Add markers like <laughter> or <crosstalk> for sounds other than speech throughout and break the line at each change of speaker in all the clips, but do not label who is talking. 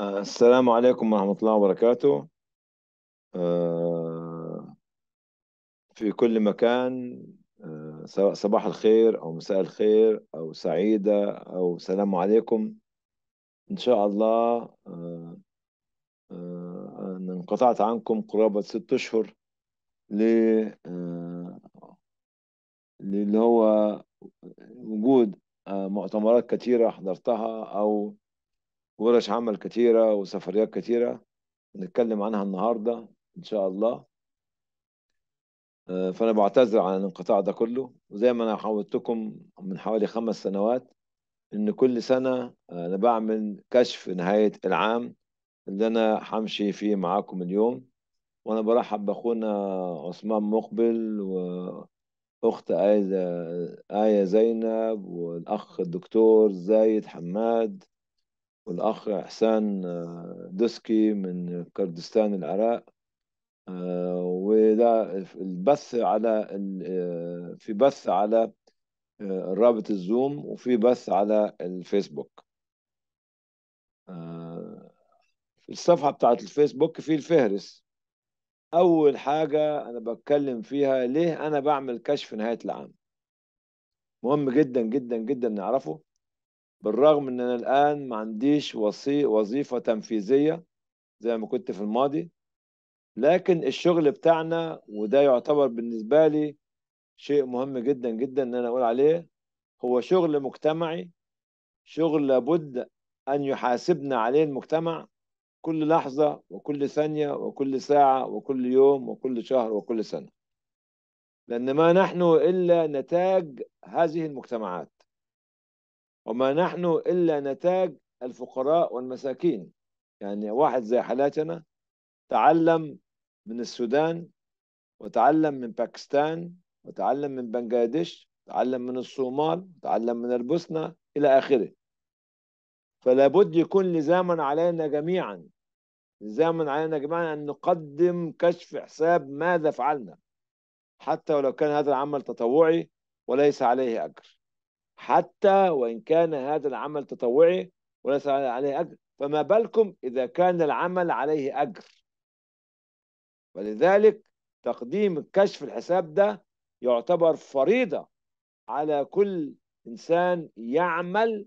آه، السلام عليكم ورحمة الله وبركاته آه، في كل مكان آه، سواء صباح الخير أو مساء الخير أو سعيدة أو سلام عليكم إن شاء الله أنا انقطعت عنكم قرابة ست أشهر ل اللي هو وجود مؤتمرات كثيرة حضرتها أو ورش عمل كتيرة وسفريات كتيرة نتكلم عنها النهاردة إن شاء الله آه، فأنا بعتذر عن الانقطاع ده كله وزي ما أنا حاولتكم من حوالي خمس سنوات إن كل سنة آه، أنا بعمل كشف نهاية العام اللي أنا همشي فيه معاكم اليوم وأنا برحب بأخونا عثمان مقبل وأخت آية آية زينب والأخ الدكتور زايد حماد والأخ إحسان آه، دوسكي من كردستان العراق آه، وده البث على آه، في بث على رابط الزوم وفي بث على الفيسبوك في الصفحة بتاعت الفيسبوك في الفهرس أول حاجة أنا بتكلم فيها ليه أنا بعمل كشف نهاية العام مهم جدا جدا جدا نعرفه بالرغم ان انا الان ما عنديش وظيفه تنفيذيه زي ما كنت في الماضي لكن الشغل بتاعنا وده يعتبر بالنسبه لي شيء مهم جدا جدا ان انا اقول عليه هو شغل مجتمعي شغل لابد ان يحاسبنا عليه المجتمع كل لحظه وكل ثانيه وكل ساعه وكل يوم وكل شهر وكل سنه لان ما نحن الا نتاج هذه المجتمعات وما نحن إلا نتاج الفقراء والمساكين يعني واحد زي حالاتنا تعلم من السودان وتعلم من باكستان وتعلم من بنغلاديش تعلم من الصومال تعلم من البوسنة إلى آخره فلا بد يكون لزاما علينا جميعا لزاما علينا جميعا أن نقدم كشف حساب ماذا فعلنا حتى ولو كان هذا العمل تطوعي وليس عليه أجر حتى وإن كان هذا العمل تطوعي وليس عليه أجر فما بالكم إذا كان العمل عليه أجر ولذلك تقديم كشف الحساب ده يعتبر فريضة على كل إنسان يعمل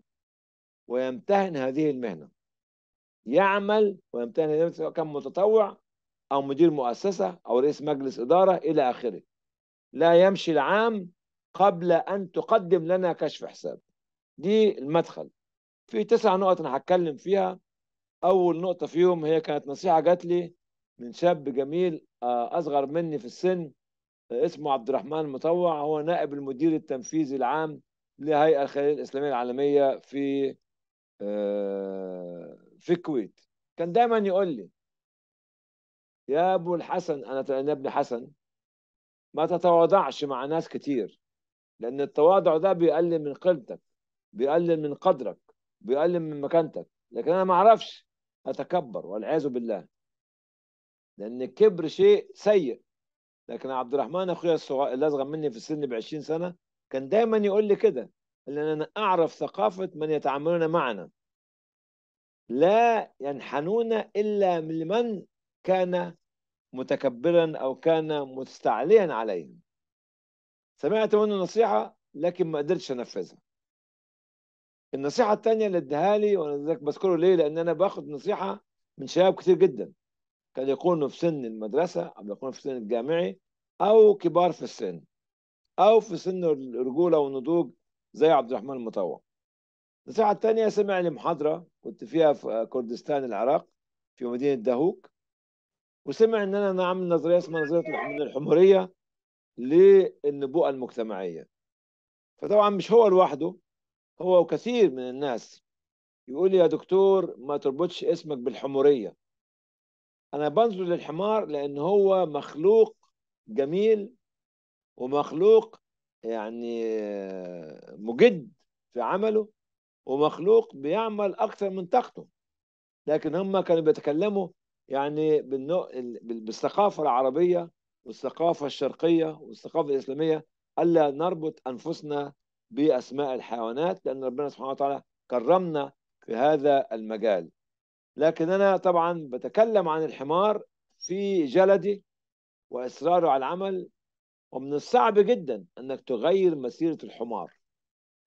ويمتهن هذه المهنة يعمل ويمتهن هذه المهنة سواء كان متطوع أو مدير مؤسسة أو رئيس مجلس إدارة إلى آخره لا يمشي العام قبل أن تقدم لنا كشف حساب دي المدخل في تسع نقط أنا هتكلم فيها أول نقطة فيهم هي كانت نصيحة جات لي من شاب جميل آه، أصغر مني في السن اسمه عبد الرحمن المطوع هو نائب المدير التنفيذي العام لهيئة الخيرية الإسلامية العالمية في آه، في الكويت كان دايما يقول لي يا أبو الحسن أنا ابن حسن ما تتواضعش مع ناس كتير لأن التواضع ده بيقلل من قيمتك بيقلل من قدرك بيقلل من مكانتك لكن أنا ما أعرفش أتكبر والعياذ بالله لأن الكبر شيء سيء لكن عبد الرحمن أخويا الصغير اللي أصغر مني في السن ب 20 سنة كان دايما يقول لي كده لان انا اعرف ثقافه من يتعاملون معنا لا ينحنون الا لمن كان متكبرا او كان مستعليا عليهم سمعت منه نصيحه لكن ما قدرتش انفذها النصيحه الثانيه اللي اديها لي وانا بذكره ليه لان انا باخد نصيحه من شباب كتير جدا كان يكونوا في سن المدرسه او يكونوا في سن الجامعي او كبار في السن او في سن الرجوله والنضوج زي عبد الرحمن المطوع النصيحه الثانيه سمع لي محاضره كنت فيها في كردستان العراق في مدينه دهوك وسمع ان انا عامل نظريه اسمها نظريه الحموريه للنبوءة المجتمعية فطبعا مش هو لوحده هو وكثير من الناس يقول لي يا دكتور ما تربطش اسمك بالحمورية أنا بنظر للحمار لأن هو مخلوق جميل ومخلوق يعني مجد في عمله ومخلوق بيعمل أكثر من طاقته لكن هم كانوا بيتكلموا يعني بالثقافة العربية والثقافة الشرقية والثقافة الإسلامية ألا نربط أنفسنا بأسماء الحيوانات لأن ربنا سبحانه وتعالى كرمنا في هذا المجال لكن أنا طبعا بتكلم عن الحمار في جلدي وإصراره على العمل ومن الصعب جدا أنك تغير مسيرة الحمار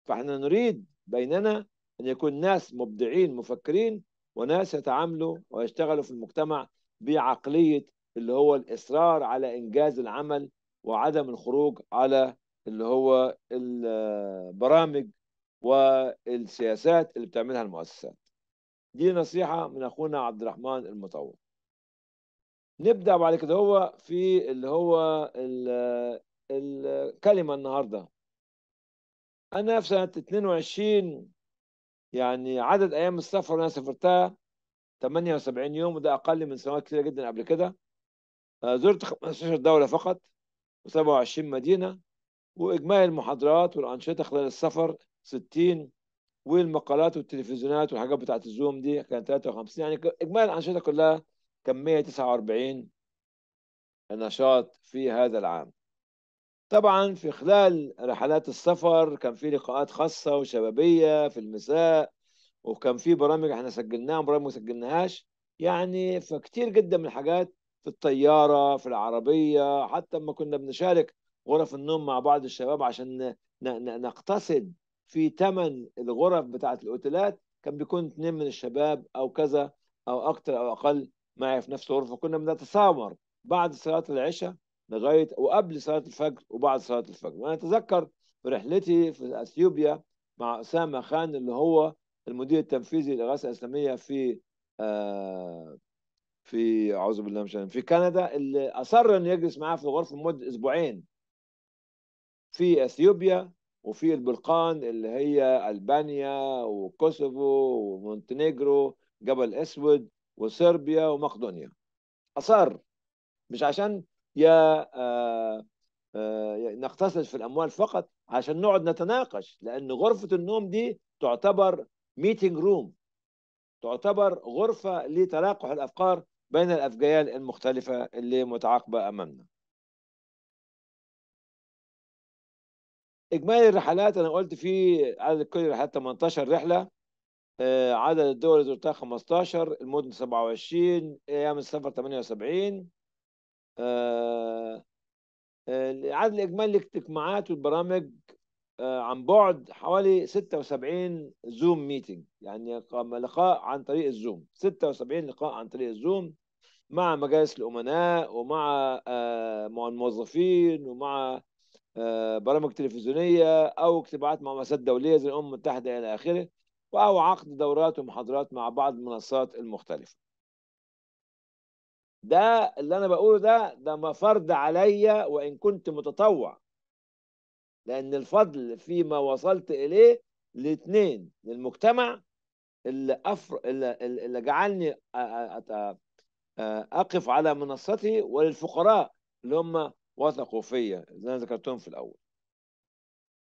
فإحنا نريد بيننا أن يكون ناس مبدعين مفكرين وناس يتعاملوا ويشتغلوا في المجتمع بعقلية اللي هو الاصرار على انجاز العمل وعدم الخروج على اللي هو البرامج والسياسات اللي بتعملها المؤسسات دي نصيحة من أخونا عبد الرحمن المطور نبدأ بعد كده هو في اللي هو الكلمة النهاردة أنا في سنة 22 يعني عدد أيام السفر اللي أنا سافرتها 78 يوم وده أقل من سنوات كتيرة جدا قبل كده زرت 15 دولة فقط و27 مدينة وإجمالي المحاضرات والأنشطة خلال السفر 60 والمقالات والتلفزيونات والحاجات بتاعة الزوم دي كان 53 يعني إجمالي الأنشطة كلها كان 149 نشاط في هذا العام طبعا في خلال رحلات السفر كان في لقاءات خاصة وشبابية في المساء وكان في برامج احنا سجلناها وبرامج ما سجلناهاش يعني فكتير جدا من الحاجات في الطياره في العربيه حتى لما كنا بنشارك غرف النوم مع بعض الشباب عشان نقتصد في ثمن الغرف بتاعه الاوتيلات كان بيكون اثنين من الشباب او كذا او اكثر او اقل معي في نفس الغرفه كنا بنتسامر بعد صلاه العشاء لغايه وقبل صلاه الفجر وبعد صلاه الفجر وانا اتذكر في رحلتي في اثيوبيا مع اسامه خان اللي هو المدير التنفيذي للاغاثه الاسلاميه في آه في اعوذ بالله من في كندا اللي اصر انه يجلس معاه في الغرفه لمده اسبوعين في اثيوبيا وفي البلقان اللي هي البانيا وكوسوفو ومونتينيجرو جبل اسود وصربيا ومقدونيا اصر مش عشان يا آآ آه، آآ آه، نقتصد في الاموال فقط عشان نقعد نتناقش لان غرفه النوم دي تعتبر ميتنج روم تعتبر غرفه لتلاقح الافكار بين الأفجيال المختلفة اللي متعاقبة أمامنا إجمالي الرحلات أنا قلت في عدد كل الرحلات 18 رحلة آه، عدد الدول اللي زرتها 15 المدن 27 أيام السفر 78 العدد آه، آه، الإجمالي الاجتماعات والبرامج عن بعد حوالي 76 زوم ميتنج يعني لقاء عن طريق الزوم 76 لقاء عن طريق الزوم مع مجالس الامناء ومع آه، مع الموظفين ومع آه، برامج تلفزيونيه او اجتماعات مع مؤسسات دوليه زي الامم المتحده الى اخره او عقد دورات ومحاضرات مع بعض المنصات المختلفه ده اللي انا بقوله ده ده ما فرض عليا وان كنت متطوع لان الفضل فيما وصلت اليه الاثنين للمجتمع اللي أفر... اللي جعلني آه، اقف على منصتي وللفقراء اللي هم وثقوا فيا زي ما ذكرتهم في الاول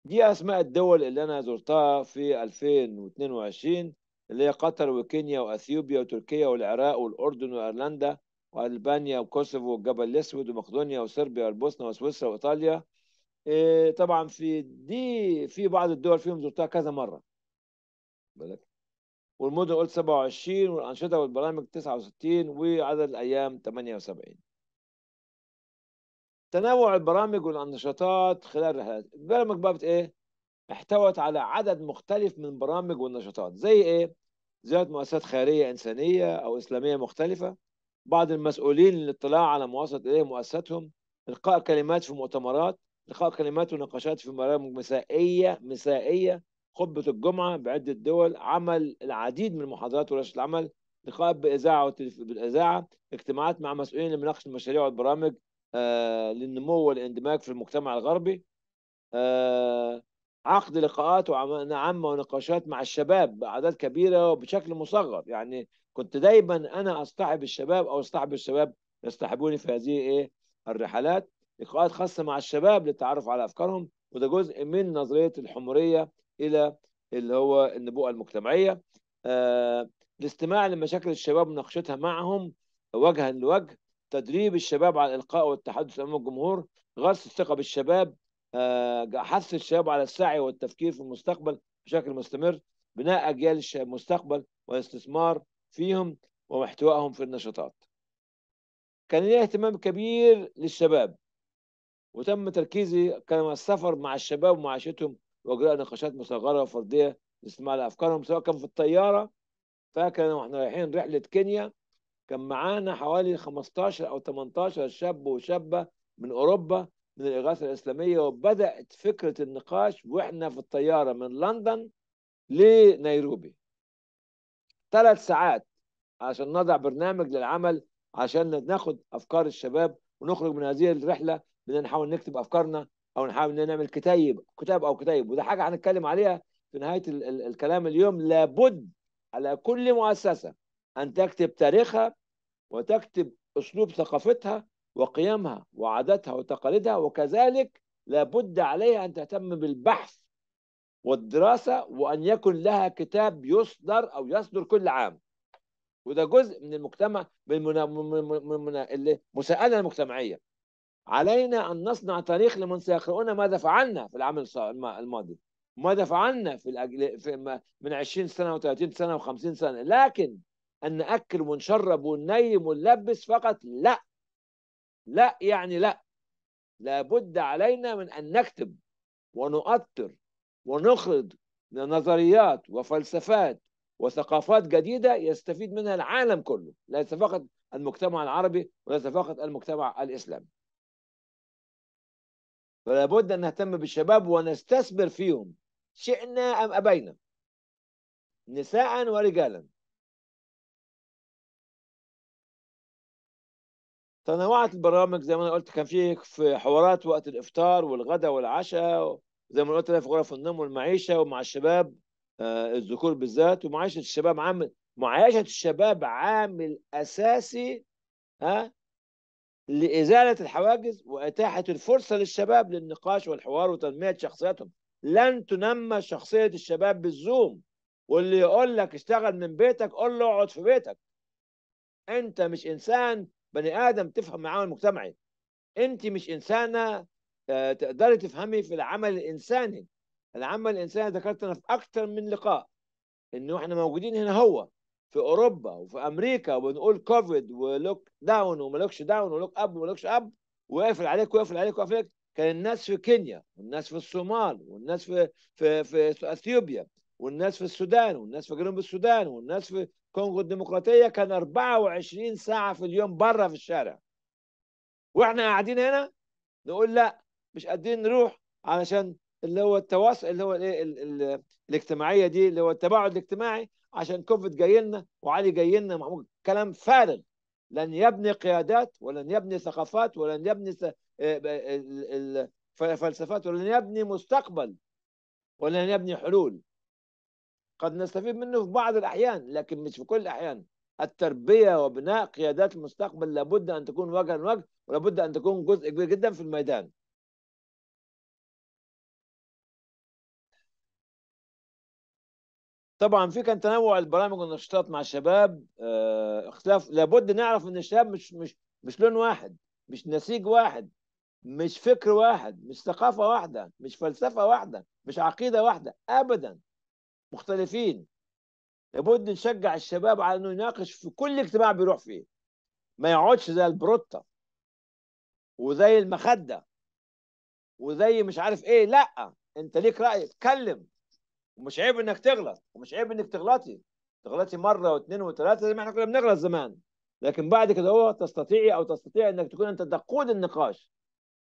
دي اسماء الدول اللي انا زرتها في 2022 اللي هي قطر وكينيا واثيوبيا وتركيا والعراق والاردن وايرلندا والبانيا وكوسوفو والجبل الاسود ومقدونيا وصربيا والبوسنه وسويسرا وايطاليا آه، طبعا في دي في بعض الدول فيهم زرتها كذا مره بالك والمدن قلت 27 والأنشطة والبرامج 69 وعدد الأيام 78 تنوع البرامج والنشاطات خلال الرحلات البرامج بقى إيه؟ احتوت على عدد مختلف من برامج والنشاطات زي إيه؟ زيارة مؤسسات خيرية إنسانية أو إسلامية مختلفة بعض المسؤولين للاطلاع على مواصلة إليه مؤسساتهم إلقاء كلمات في مؤتمرات إلقاء كلمات ونقاشات في برامج مسائية مسائية خطبة الجمعة بعدة دول عمل العديد من المحاضرات ورش العمل لقاءات بإذاعة بالإذاعة اجتماعات مع مسؤولين لمناقشة المشاريع والبرامج آه للنمو والاندماج في المجتمع الغربي آه عقد لقاءات عامة ونقاشات مع الشباب بأعداد كبيرة وبشكل مصغر يعني كنت دايما أنا أصطحب الشباب أو أصطحب الشباب يصطحبوني في هذه إيه الرحلات لقاءات خاصة مع الشباب للتعرف على أفكارهم وده جزء من نظرية الحمرية الى اللي هو النبوءه المجتمعيه آه الاستماع لمشاكل الشباب ومناقشتها معهم وجها لوجه تدريب الشباب على الالقاء والتحدث امام الجمهور غرس الثقه بالشباب آه حث الشباب على السعي والتفكير في المستقبل بشكل مستمر بناء اجيال المستقبل والاستثمار فيهم واحتوائهم في النشاطات كان ليه اهتمام كبير للشباب وتم تركيزي كان السفر مع الشباب ومعاشتهم واجراء نقاشات مصغره وفرديه لاستماع لافكارهم سواء كان في الطياره فاكر واحنا رايحين رحله كينيا كان معانا حوالي 15 او 18 شاب وشابه من اوروبا من الاغاثه الاسلاميه وبدات فكره النقاش واحنا في الطياره من لندن لنيروبي ثلاث ساعات عشان نضع برنامج للعمل عشان ناخد افكار الشباب ونخرج من هذه الرحله بدنا نحاول نكتب افكارنا او نحاول ان نعمل كتيب كتاب او كتيب وده حاجه هنتكلم عليها في نهايه ال ال الكلام اليوم لابد على كل مؤسسه ان تكتب تاريخها وتكتب اسلوب ثقافتها وقيمها وعاداتها وتقاليدها وكذلك لابد عليها ان تهتم بالبحث والدراسه وان يكن لها كتاب يصدر او يصدر كل عام وده جزء من المجتمع من المساءله المجتمعيه علينا أن نصنع تاريخ لمن سيقرؤون ماذا فعلنا في العام الماضي ماذا فعلنا في, من 20 سنة و30 سنة و50 سنة لكن أن نأكل ونشرب وننيم ونلبس فقط لا لا يعني لا لابد علينا من أن نكتب ونؤطر ونخرج نظريات وفلسفات وثقافات جديدة يستفيد منها العالم كله ليس فقط المجتمع العربي وليس فقط المجتمع الإسلامي فلا بد ان نهتم بالشباب ونستثمر فيهم شئنا ام ابينا نساء ورجالا تنوعت البرامج زي ما انا قلت كان فيه في حوارات وقت الافطار والغداء والعشاء زي ما قلت في غرف النوم والمعيشه ومع الشباب آه الذكور بالذات ومعيشه الشباب عامل معايشه الشباب عامل اساسي ها لإزالة الحواجز وإتاحة الفرصة للشباب للنقاش والحوار وتنمية شخصيتهم لن تنمى شخصية الشباب بالزوم واللي يقول لك اشتغل من بيتك قول له اقعد في بيتك انت مش انسان بني ادم تفهم معاه المجتمعي انت مش انسانه آه، تقدري تفهمي في العمل الانساني العمل الانساني ذكرت انا في اكثر من لقاء انه احنا موجودين هنا هو في اوروبا وفي امريكا وبنقول كوفيد ولوك داون وملوكش داون ولوك اب وملوكش اب وقفل عليك وقفل عليك وقفل عليك كان الناس في كينيا والناس في الصومال والناس في في في اثيوبيا والناس في السودان والناس في جنوب السودان والناس في كونغو الديمقراطيه كان 24 ساعه في اليوم بره في الشارع واحنا قاعدين هنا نقول لا مش قادرين نروح علشان اللي هو التواصل اللي هو الايه الاجتماعيه دي اللي هو التباعد الاجتماعي عشان كوفيد جاي لنا وعلي جاي لنا كلام فارغ لن يبني قيادات ولن يبني ثقافات ولن يبني آه، فلسفات ولن يبني مستقبل ولن يبني حلول قد نستفيد منه في بعض الأحيان لكن مش في كل الأحيان التربية وبناء قيادات المستقبل لابد أن تكون وجها لوجه ولابد أن تكون جزء كبير جدا في الميدان طبعا في كان تنوع البرامج والنشاطات مع الشباب آه، اختلاف لابد نعرف ان الشباب مش مش مش لون واحد مش نسيج واحد مش فكر واحد مش ثقافه واحده مش فلسفه واحده مش عقيده واحده ابدا مختلفين لابد نشجع الشباب على انه يناقش في كل اجتماع بيروح فيه ما يقعدش زي البروتة وزي المخدة وزي مش عارف ايه لا انت ليك رأي اتكلم ومش عيب انك تغلط ومش عيب انك تغلطي تغلطي مره واثنين وثلاثه زي ما احنا كنا بنغلط زمان لكن بعد كده هو تستطيعي او تستطيع انك تكون انت تقود النقاش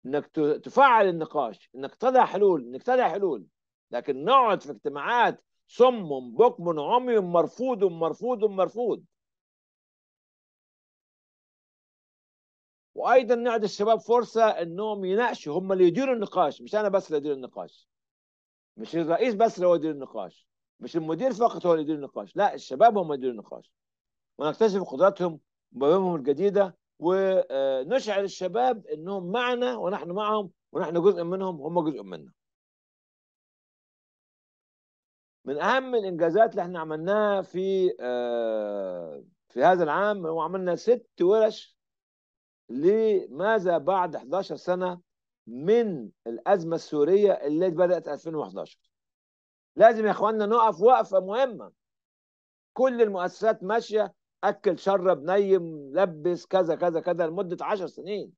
انك تفعل النقاش انك تضع حلول انك تضع حلول لكن نقعد في اجتماعات صم بكم عمي مرفوض مرفوض مرفوض وايضا نعطي الشباب فرصه انهم يناقشوا هم اللي يديروا النقاش مش انا بس اللي ادير النقاش مش الرئيس بس اللي هو يدير النقاش مش المدير فقط هو اللي يدير النقاش لا الشباب هم يديروا النقاش ونكتشف قدراتهم ومبادئهم الجديده ونشعر الشباب انهم معنا ونحن معهم ونحن جزء منهم وهم جزء منا من اهم الانجازات اللي احنا عملناها في آه، في هذا العام هو عملنا ست ورش لماذا بعد 11 سنه من الأزمة السورية اللي بدأت 2011 لازم يا إخواننا نقف وقفة مهمة كل المؤسسات ماشية أكل شرب نيم لبس كذا كذا كذا لمدة 10 سنين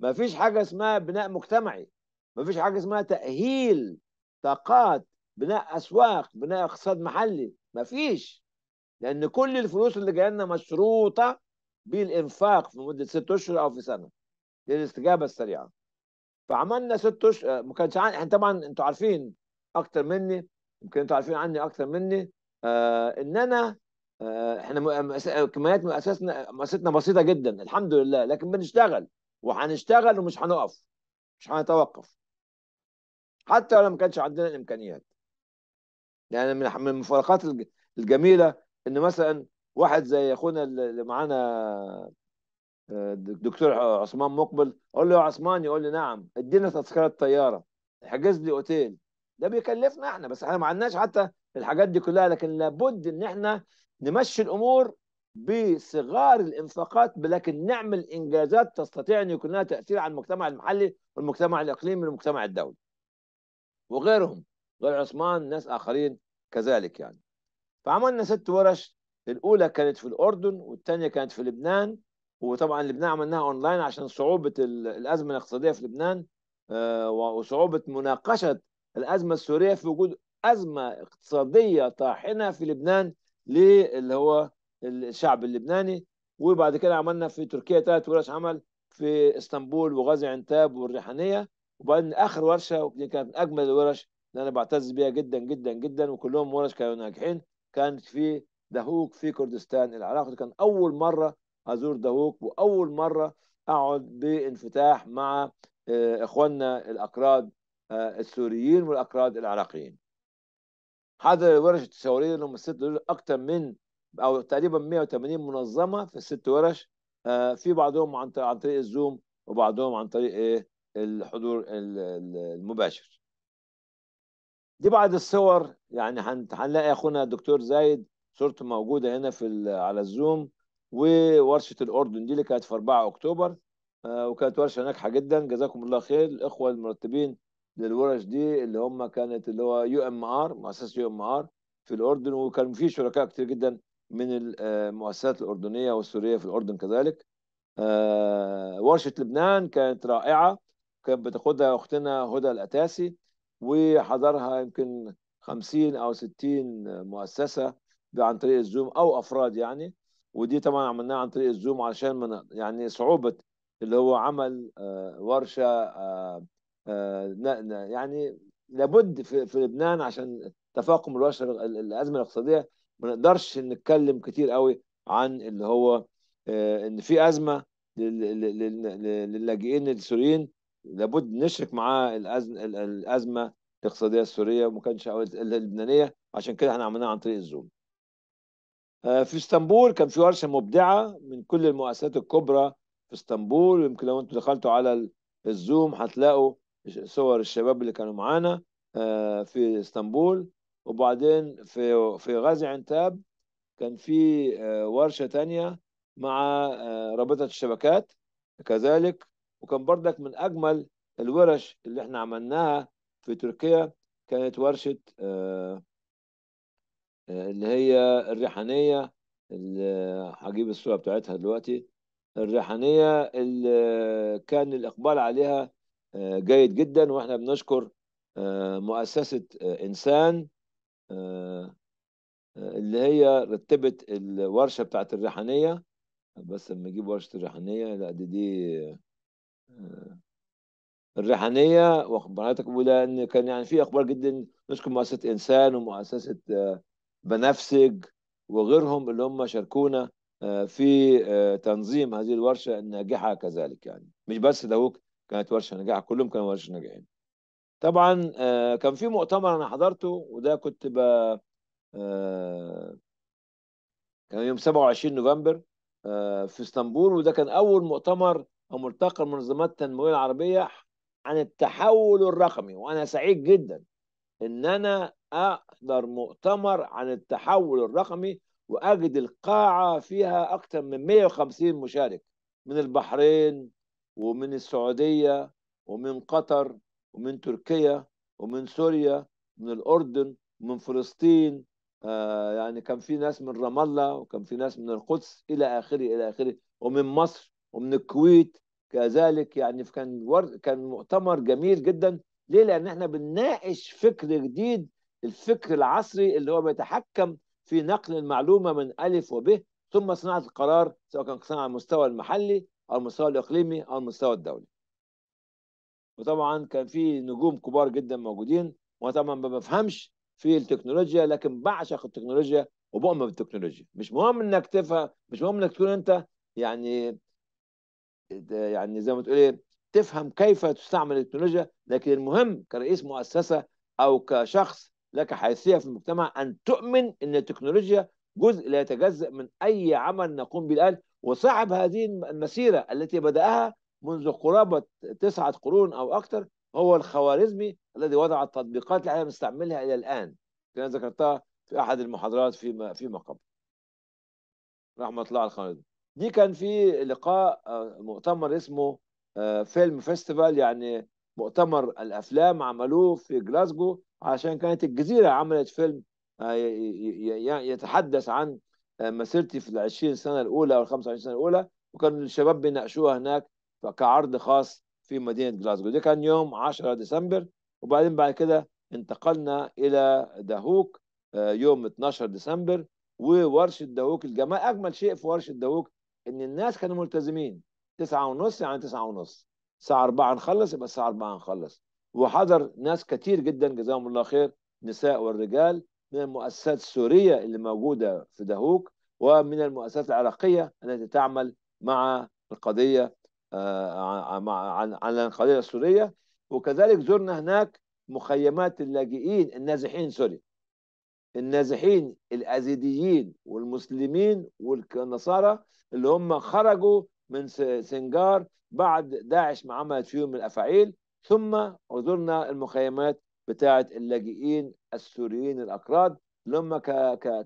ما فيش حاجة اسمها بناء مجتمعي ما فيش حاجة اسمها تأهيل طاقات بناء أسواق بناء اقتصاد محلي ما فيش لأن كل الفلوس اللي جاية لنا مشروطة بالإنفاق في مدة ست أشهر أو في سنة للاستجابة السريعة فعملنا ست اشهر آه، ما كانش عن... احنا طبعا انتوا عارفين اكتر مني يمكن انتوا عارفين عني اكتر مني آه ان انا آه احنا آه، كميات مؤسسنا مؤسستنا بسيطه جدا الحمد لله لكن بنشتغل وهنشتغل ومش هنقف مش هنتوقف حتى لو ما كانش عندنا الامكانيات يعني من المفارقات الجميله ان مثلا واحد زي اخونا اللي معانا الدكتور عثمان مقبل اقول له يا عثمان يقول لي نعم ادينا تذكره طياره حجز لي اوتيل ده بيكلفنا احنا بس احنا ما عندناش حتى الحاجات دي كلها لكن لابد ان احنا نمشي الامور بصغار الانفاقات لكن نعمل انجازات تستطيع ان يكون لها تاثير على المجتمع المحلي والمجتمع الاقليمي والمجتمع الدولي. وغيرهم غير عثمان ناس اخرين كذلك يعني. فعملنا ست ورش الاولى كانت في الاردن والثانيه كانت في لبنان وطبعا لبنان عملناها اونلاين عشان صعوبه الازمه الاقتصاديه في لبنان آه، وصعوبه مناقشه الازمه السوريه في وجود ازمه اقتصاديه طاحنه في لبنان للي هو الشعب اللبناني وبعد كده عملنا في تركيا ثلاث ورش عمل في اسطنبول وغازي عنتاب والريحانيه وبعدين اخر ورشه ودي كانت اجمل الورش اللي انا بعتز بيها جدا جدا جدا وكلهم ورش كانوا ناجحين كانت في دهوك في كردستان العراق كان اول مره ازور داوك واول مره اقعد بانفتاح مع آه، اخواننا الاكراد آه، السوريين والاكراد العراقيين حضر الورش التصورية اللي هم الست دول اكثر من او تقريبا 180 منظمه في الست ورش آه، في بعضهم عن طريق الزوم وبعضهم عن طريق إيه؟ الحضور المباشر دي بعض الصور يعني هنلاقي اخونا الدكتور زايد صورته موجوده هنا في على الزوم وورشه الاردن دي اللي كانت في 4 اكتوبر آه، وكانت ورشه ناجحه جدا جزاكم الله خير الاخوه المرتبين للورش دي اللي هم كانت اللي هو يو ام ار مؤسسه يو ام ار في الاردن وكان في شركاء كتير جدا من آه، المؤسسات الاردنيه والسوريه في الاردن كذلك آه، ورشه لبنان كانت رائعه كانت بتاخدها اختنا هدى الاتاسي وحضرها يمكن 50 او 60 مؤسسه عن طريق الزوم او افراد يعني ودي طبعا عملناها عن طريق الزوم علشان من يعني صعوبه اللي هو عمل آه، ورشه آه، آه، يعني لابد في لبنان عشان تفاقم الورشه الازمه الاقتصاديه ما نقدرش نتكلم كتير قوي عن اللي هو ان في ازمه للاجئين السوريين لابد نشرك معاه الازمه الاقتصاديه السوريه وما كانش اللبنانيه عشان كده احنا عملناها عن طريق الزوم آه، في اسطنبول كان في ورشه مبدعه من كل المؤسسات الكبرى في اسطنبول يمكن لو انتوا دخلتوا على الزوم هتلاقوا صور الشباب اللي كانوا معانا آه، في اسطنبول وبعدين في في غازي عنتاب كان في آه، ورشه تانية مع رابطه الشبكات كذلك وكان بردك من اجمل الورش اللي احنا عملناها في تركيا كانت ورشه اللي هي الريحانية اللي هجيب الصورة بتاعتها دلوقتي الريحانية اللي كان الإقبال عليها آه، جيد جدا واحنا بنشكر آه، مؤسسة آه، إنسان اللي هي رتبت الورشة بتاعت الريحانية بس لما اجيب ورشة الريحانية لا دي دي الريحانية وخبراتك ولأن ان كان يعني في اخبار جدا نشكر مؤسسة انسان ومؤسسة بنفسج وغيرهم اللي هم شاركونا آه، في آه، تنظيم هذه الورشه الناجحه كذلك يعني مش بس داوك كانت ورشه ناجحه كلهم كانوا ورشه ناجحين طبعا آه، كان في مؤتمر انا حضرته وده كنت ب كان يوم 27 نوفمبر في اسطنبول وده كان اول مؤتمر او ملتقى المنظمات التنمويه العربيه عن التحول الرقمي وانا سعيد جدا ان انا احضر مؤتمر عن التحول الرقمي واجد القاعه فيها اكثر من 150 مشارك من البحرين ومن السعوديه ومن قطر ومن تركيا ومن سوريا من الاردن ومن فلسطين آه يعني كان في ناس من رام الله وكان في ناس من القدس الى اخره الى اخره ومن مصر ومن الكويت كذلك يعني كان كان مؤتمر جميل جدا ليه لان احنا بنناقش فكر جديد الفكر العصري اللي هو بيتحكم في نقل المعلومه من الف وب ثم صناعه القرار سواء كان صناعه على المستوى المحلي او المستوى الاقليمي او المستوى الدولي وطبعا كان في نجوم كبار جدا موجودين وطبعا ما بفهمش في التكنولوجيا لكن بعشق التكنولوجيا وبؤمن بالتكنولوجيا مش مهم انك تفهم مش مهم انك تكون انت يعني يعني زي ما تقول إيه، تفهم كيف تستعمل التكنولوجيا لكن المهم كرئيس مؤسسة أو كشخص لك حيثية في المجتمع أن تؤمن أن التكنولوجيا جزء لا يتجزأ من أي عمل نقوم به الآن وصاحب هذه المسيرة التي بدأها منذ قرابة تسعة قرون أو أكثر هو الخوارزمي الذي وضع التطبيقات اللي احنا بنستعملها إلى الآن كما ذكرتها في أحد المحاضرات فيما فيما قبل رحمة الله الخوارزمي دي كان في لقاء آه، مؤتمر اسمه آه، فيلم فيستيفال يعني مؤتمر الافلام عملوه في جلاسجو عشان كانت الجزيره عملت فيلم آه، يعني يتحدث عن آه، مسيرتي في العشرين سنه الاولى او 25 سنه الاولى وكان الشباب بيناقشوها هناك كعرض خاص في مدينه جلاسجو ده كان يوم 10 ديسمبر وبعدين بعد كده انتقلنا الى دهوك يوم 12 ديسمبر وورشه دهوك الجمال اجمل شيء في ورشه دهوك ان الناس كانوا ملتزمين تسعة ونص يعني تسعة ونص الساعة أربعة نخلص يبقى الساعة أربعة نخلص وحضر ناس كتير جدا جزاهم الله خير نساء والرجال من المؤسسات السورية اللي موجودة في دهوك ومن المؤسسات العراقية التي تعمل مع القضية آه، على القضية السورية وكذلك زرنا هناك مخيمات اللاجئين النازحين سوري النازحين الأزيديين والمسلمين والنصارى اللي هم خرجوا من سنجار بعد داعش ما عملت فيهم من الافاعيل ثم عذرنا المخيمات بتاعه اللاجئين السوريين الاكراد لما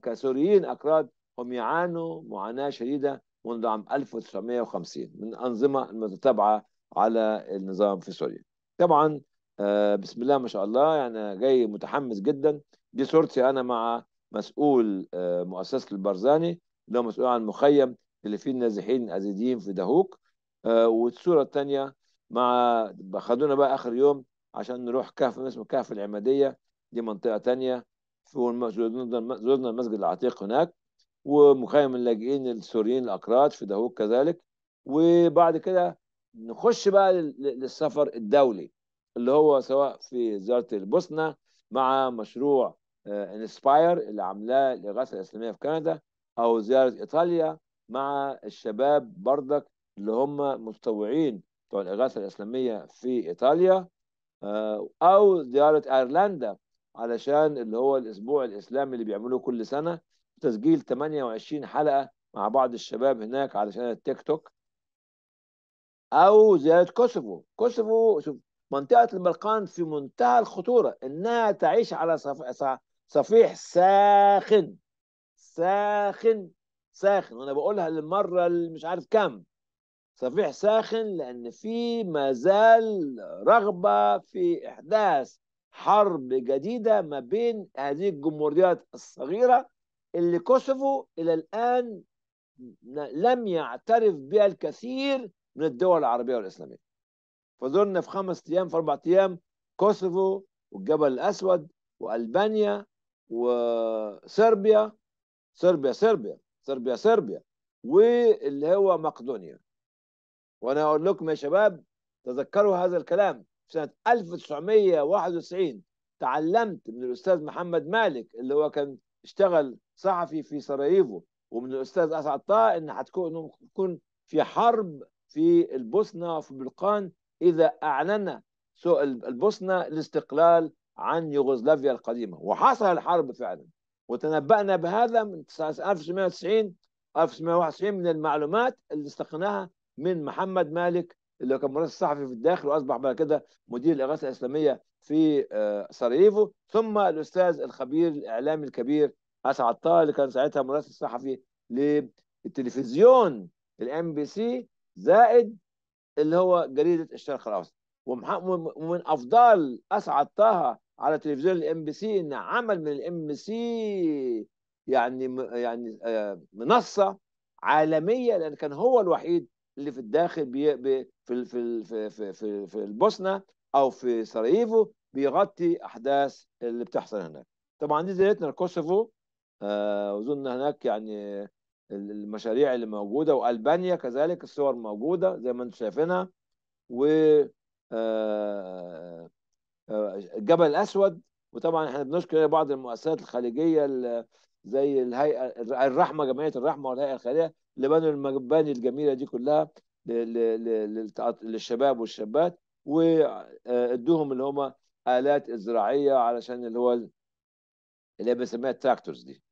كسوريين اكراد هم يعانوا معاناه شديده منذ عام 1950 من الانظمه المتتابعه على النظام في سوريا. طبعا آه، بسم الله ما شاء الله يعني جاي متحمس جدا دي صورتي انا مع مسؤول آه، مؤسسه البرزاني اللي هو مسؤول عن المخيم اللي فيه النازحين الأزيديين في دهوك آه، والصورة الثانية مع خدونا بقى آخر يوم عشان نروح كهف اسمه كهف العمادية دي منطقة ثانيه زرنا المسجد العتيق هناك ومخيم اللاجئين السوريين الأكراد في دهوك كذلك وبعد كده نخش بقى للسفر الدولي اللي هو سواء في زيارة البوسنة مع مشروع انسباير آه، اللي عاملاه الإغاثة الإسلامية في كندا أو زيارة إيطاليا مع الشباب بردك اللي هم مستوعين بتوع الإغاثة الإسلامية في إيطاليا آه، أو زيارة أيرلندا علشان اللي هو الأسبوع الإسلامي اللي بيعملوه كل سنة تسجيل 28 حلقة مع بعض الشباب هناك علشان التيك توك أو زيارة كوسوفو كوسوفو شوف منطقة البلقان في منتهى الخطورة إنها تعيش على صفيح ساخن ساخن ساخن وانا بقولها للمره مش عارف كم صفيح ساخن لان في ما زال رغبه في احداث حرب جديده ما بين هذه الجمهوريات الصغيره اللي كوسوفو الى الان لم يعترف بها الكثير من الدول العربيه والاسلاميه. فزرنا في خمس ايام في اربع ايام كوسوفو والجبل الاسود والبانيا وصربيا صربيا صربيا صربيا صربيا واللي هو مقدونيا وانا اقول لكم يا شباب تذكروا هذا الكلام في سنه 1991 تعلمت من الاستاذ محمد مالك اللي هو كان اشتغل صحفي في سراييفو ومن الاستاذ اسعد طه ان هتكون في حرب في البوسنه وفي البلقان اذا اعلن البوسنه الاستقلال عن يوغوسلافيا القديمه وحصل الحرب فعلا وتنبأنا بهذا من 1990 1991 من المعلومات اللي استقناها من محمد مالك اللي كان مراسل صحفي في الداخل واصبح بعد كده مدير الاغاثه الاسلاميه في آه، سراييفو ثم الاستاذ الخبير الاعلامي الكبير اسعد طه اللي كان ساعتها مراسل صحفي للتلفزيون الام بي سي زائد اللي هو جريده الشرق الاوسط ومن افضال اسعد طه على تلفزيون الام بي سي ان عمل من الام بي سي يعني يعني آه، منصه عالميه لان كان هو الوحيد اللي في الداخل بي بي في في في في, في, البوسنه او في سراييفو بيغطي احداث اللي بتحصل هناك طبعا دي زيارتنا الكوسوفو اظن آه هناك يعني المشاريع اللي موجوده والبانيا كذلك الصور موجوده زي ما انتم شايفينها و آه جبل اسود وطبعا احنا بنشكر بعض المؤسسات الخليجيه زي الهيئه الرحمه جمعيه الرحمه والهيئه الخيريه اللي بنوا المباني الجميله دي كلها للشباب والشابات وادوهم اللي هم الات زراعيه علشان اللي هو اللي بنسميها التراكتورز دي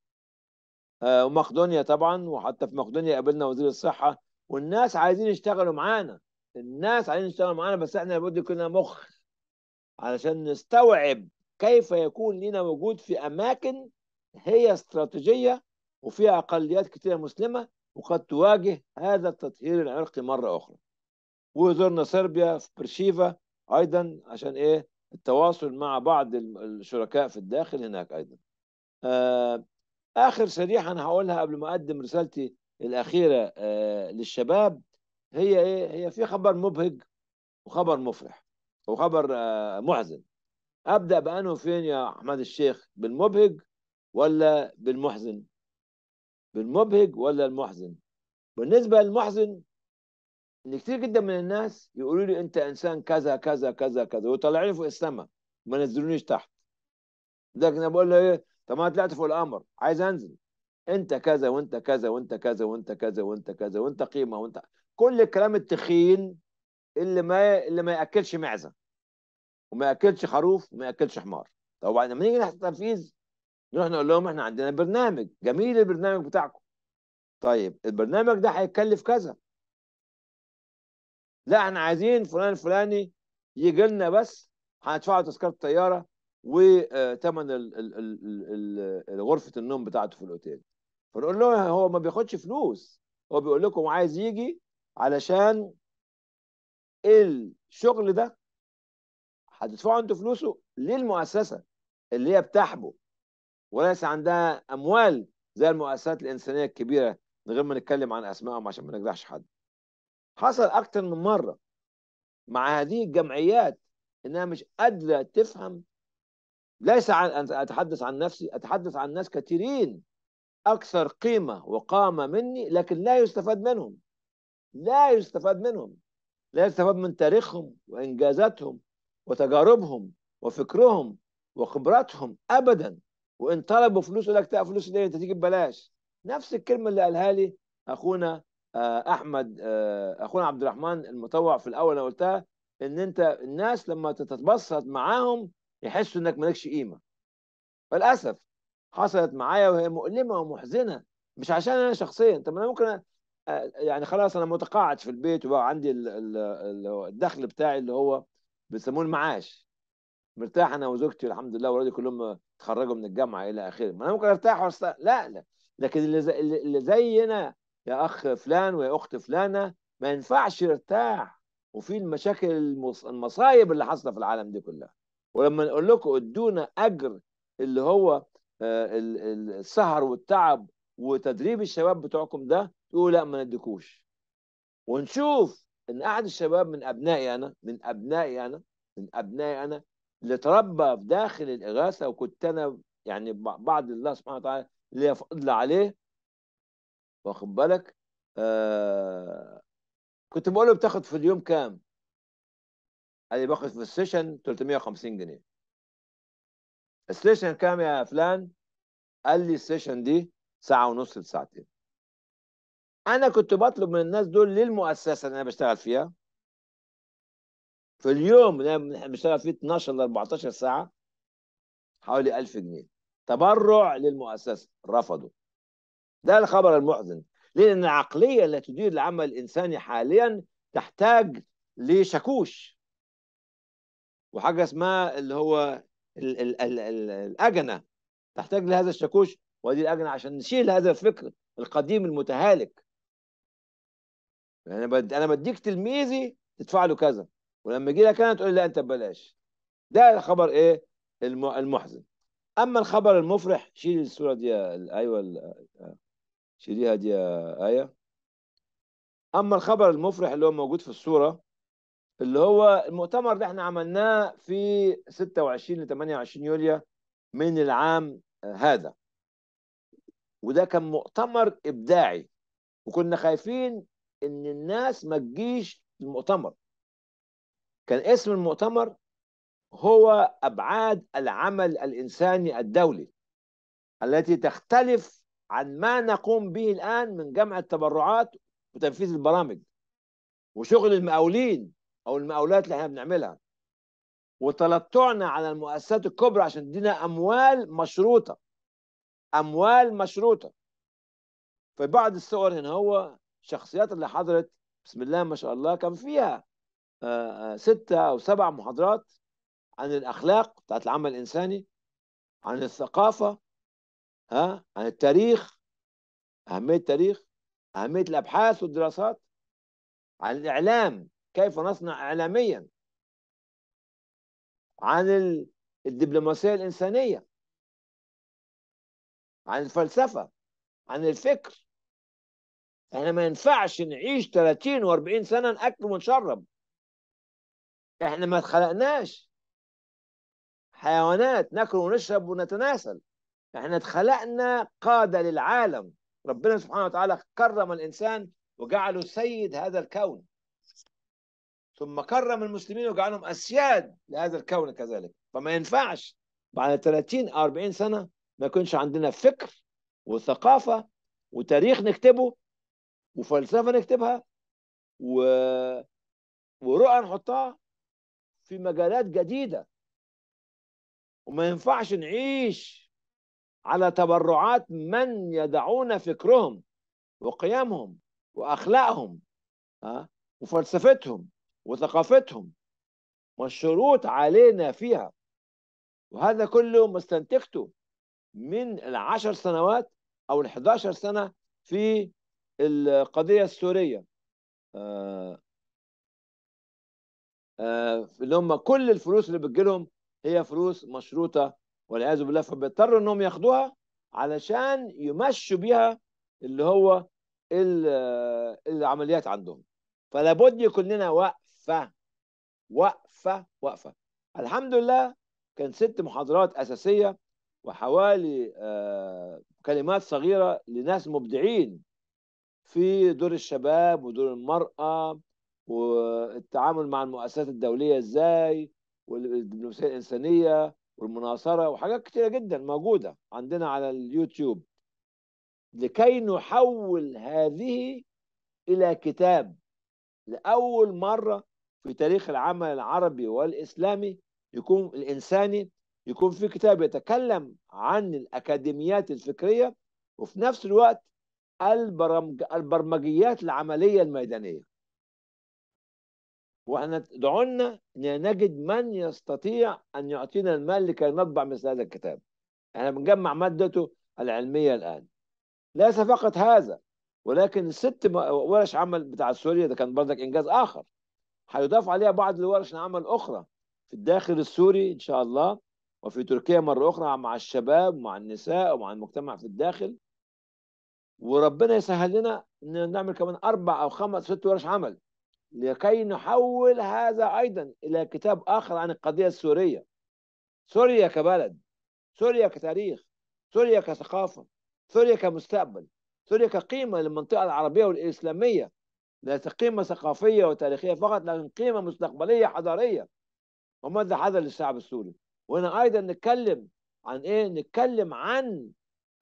آه، ومقدونيا طبعا وحتى في مقدونيا قابلنا وزير الصحه والناس عايزين يشتغلوا معانا الناس عايزين يشتغلوا معانا بس احنا لابد كنا مخ علشان نستوعب كيف يكون لنا وجود في أماكن هي استراتيجية وفيها أقليات كثيره مسلمة وقد تواجه هذا التطهير العرقي مرة أخرى وزرنا صربيا في برشيفا أيضا عشان إيه التواصل مع بعض الشركاء في الداخل هناك أيضا آه، آخر شريحة أنا هقولها قبل ما أقدم رسالتي الأخيرة آه، للشباب هي إيه هي في خبر مبهج وخبر مفرح وخبر آه، محزن ابدا بانه فين يا احمد الشيخ بالمبهج ولا بالمحزن بالمبهج ولا المحزن بالنسبه للمحزن ان كثير جدا من الناس يقولوا لي انت انسان كذا كذا كذا كذا ويطلعوني فوق السماء ما نزلونيش تحت لكن انا بقول له ايه طب انا طلعت فوق القمر عايز انزل انت كذا وانت كذا وانت كذا وانت كذا وانت كذا وانت قيمه وانت كل الكلام التخين اللي ما اللي ما ياكلش معزه وما ياكلش خروف وما ياكلش حمار طبعا لما نيجي نحط التنفيذ نروح نقول لهم احنا عندنا برنامج جميل البرنامج بتاعكم طيب البرنامج ده هيتكلف كذا لا احنا عايزين فلان الفلاني يجي لنا بس هندفع له تذكره الطياره وثمن آه، غرفه النوم بتاعته في الاوتيل فنقول له هو ما بياخدش فلوس هو بيقول لكم عايز يجي علشان الشغل ده هتدفعوا انتوا فلوسه للمؤسسه اللي هي بتحبه وليس عندها اموال زي المؤسسات الانسانيه الكبيره من غير ما نتكلم عن اسمائهم عشان ما نجرحش حد. حصل اكتر من مره مع هذه الجمعيات انها مش قادره تفهم ليس عن اتحدث عن نفسي اتحدث عن ناس كثيرين اكثر قيمه وقامه مني لكن لا يستفاد منهم لا يستفاد منهم لا يستفاد من تاريخهم وانجازاتهم وتجاربهم وفكرهم وخبراتهم ابدا وان طلبوا فلوس يقول لك فلوس دي انت تيجي ببلاش نفس الكلمه اللي قالها لي اخونا آه، احمد آه، اخونا عبد الرحمن المطوع في الاول انا قلتها ان انت الناس لما تتبسط معاهم يحسوا انك مالكش قيمه فللاسف حصلت معايا وهي مؤلمه ومحزنه مش عشان انا شخصيا طب انا ممكن آه، يعني خلاص انا متقاعد في البيت وعندي الدخل بتاعي اللي هو بيسموه المعاش مرتاح انا وزوجتي الحمد لله واولادي كلهم اتخرجوا من الجامعه الى اخره ما انا ممكن ارتاح وست... لا لا لكن اللي زي... اللي زينا يا اخ فلان ويا اخت فلانه ما ينفعش يرتاح وفي المشاكل المص... المصايب اللي حاصله في العالم دي كلها ولما نقول لكم ادونا اجر اللي هو آه، السهر والتعب وتدريب الشباب بتوعكم ده تقولوا لا ما نديكوش ونشوف ان احد الشباب من ابنائي انا من ابنائي انا من ابنائي انا اللي تربى في داخل الاغاثه وكنت انا يعني بعد الله سبحانه وتعالى اللي فضل عليه واخد بالك آه كنت بقول له بتاخد في اليوم كام؟ قال لي باخد في السيشن 350 جنيه السيشن كام يا فلان؟ قال لي السيشن دي ساعة ونص لساعتين انا كنت بطلب من الناس دول للمؤسسه اللي انا بشتغل فيها في اليوم اللي انا بشتغل فيه 12 ل 14 ساعه حوالي 1000 جنيه تبرع للمؤسسه رفضوا ده الخبر المحزن لان العقليه اللي تدير العمل الانساني حاليا تحتاج لشاكوش وحاجه اسمها اللي هو الـ الـ الـ الـ الاجنه تحتاج لهذا الشاكوش ودي الاجنه عشان نشيل هذا الفكر القديم المتهالك انا بد... انا بديك تلميذي تدفع له كذا ولما يجي لك انا تقول لا انت ببلاش ده الخبر ايه الم... المحزن اما الخبر المفرح شيل الصوره دي ايوه شيليها دي ايه اما الخبر المفرح اللي هو موجود في الصوره اللي هو المؤتمر اللي احنا عملناه في 26 ل 28 يوليو من العام هذا وده كان مؤتمر ابداعي وكنا خايفين ان الناس ما تجيش المؤتمر كان اسم المؤتمر هو ابعاد العمل الانساني الدولي التي تختلف عن ما نقوم به الان من جمع التبرعات وتنفيذ البرامج وشغل المقاولين او المقاولات اللي احنا بنعملها وتلطعنا على المؤسسات الكبرى عشان تدينا اموال مشروطه اموال مشروطه في بعض الصور هنا هو الشخصيات اللي حضرت بسم الله ما شاء الله كان فيها آه، آه، ستة أو سبع محاضرات عن الأخلاق بتاعت العمل الإنساني عن الثقافة ها عن التاريخ أهمية التاريخ أهمية الأبحاث والدراسات عن الإعلام كيف نصنع إعلاميا عن الدبلوماسية الإنسانية عن الفلسفة عن الفكر احنا ما ينفعش نعيش 30 و40 سنه ناكل ونشرب احنا ما اتخلقناش حيوانات ناكل ونشرب ونتناسل احنا اتخلقنا قادة للعالم ربنا سبحانه وتعالى كرم الإنسان وجعله سيد هذا الكون ثم كرم المسلمين وجعلهم أسياد لهذا الكون كذلك فما ينفعش بعد 30 أو 40 سنة ما يكونش عندنا فكر وثقافة وتاريخ نكتبه وفلسفه نكتبها و... ورؤى نحطها في مجالات جديده وما ينفعش نعيش على تبرعات من يدعون فكرهم وقيمهم واخلاقهم ها آه، وفلسفتهم وثقافتهم والشروط علينا فيها وهذا كله ما استنتجته من العشر سنوات او ال11 سنه في القضيه السوريه آه، آه، اللي هم كل الفلوس اللي بتجيلهم هي فلوس مشروطه والعياذ بالله فبيضطروا انهم ياخدوها علشان يمشوا بيها اللي هو آه، العمليات عندهم فلا بد يكون لنا وقفه وقفه وقفه الحمد لله كان ست محاضرات اساسيه وحوالي كلمات صغيره لناس مبدعين في دور الشباب ودور المرأة والتعامل مع المؤسسات الدولية ازاي والدبلوماسية الإنسانية والمناصرة وحاجات كتيرة جدا موجودة عندنا على اليوتيوب لكي نحول هذه إلى كتاب لأول مرة في تاريخ العمل العربي والإسلامي يكون الإنساني يكون في كتاب يتكلم عن الأكاديميات الفكرية وفي نفس الوقت البرمج... البرمجيات العملية الميدانية وأن دعونا نجد من يستطيع أن يعطينا المال لكي نطبع مثل هذا الكتاب احنا بنجمع مادته العلمية الآن ليس فقط هذا ولكن الست ورش عمل بتاع سوريا ده كان برضك إنجاز آخر هيضاف عليها بعض الورش عمل أخرى في الداخل السوري إن شاء الله وفي تركيا مرة أخرى مع الشباب ومع النساء ومع المجتمع في الداخل وربنا يسهل لنا ان نعمل كمان اربع او خمس ست ورش عمل لكي نحول هذا ايضا الى كتاب اخر عن القضيه السوريه سوريا كبلد سوريا كتاريخ سوريا كثقافه سوريا كمستقبل سوريا كقيمه للمنطقه العربيه والاسلاميه ليس قيمه ثقافيه وتاريخيه فقط لكن قيمه مستقبليه حضاريه وماذا حدث للشعب السوري وهنا ايضا نتكلم عن ايه نتكلم عن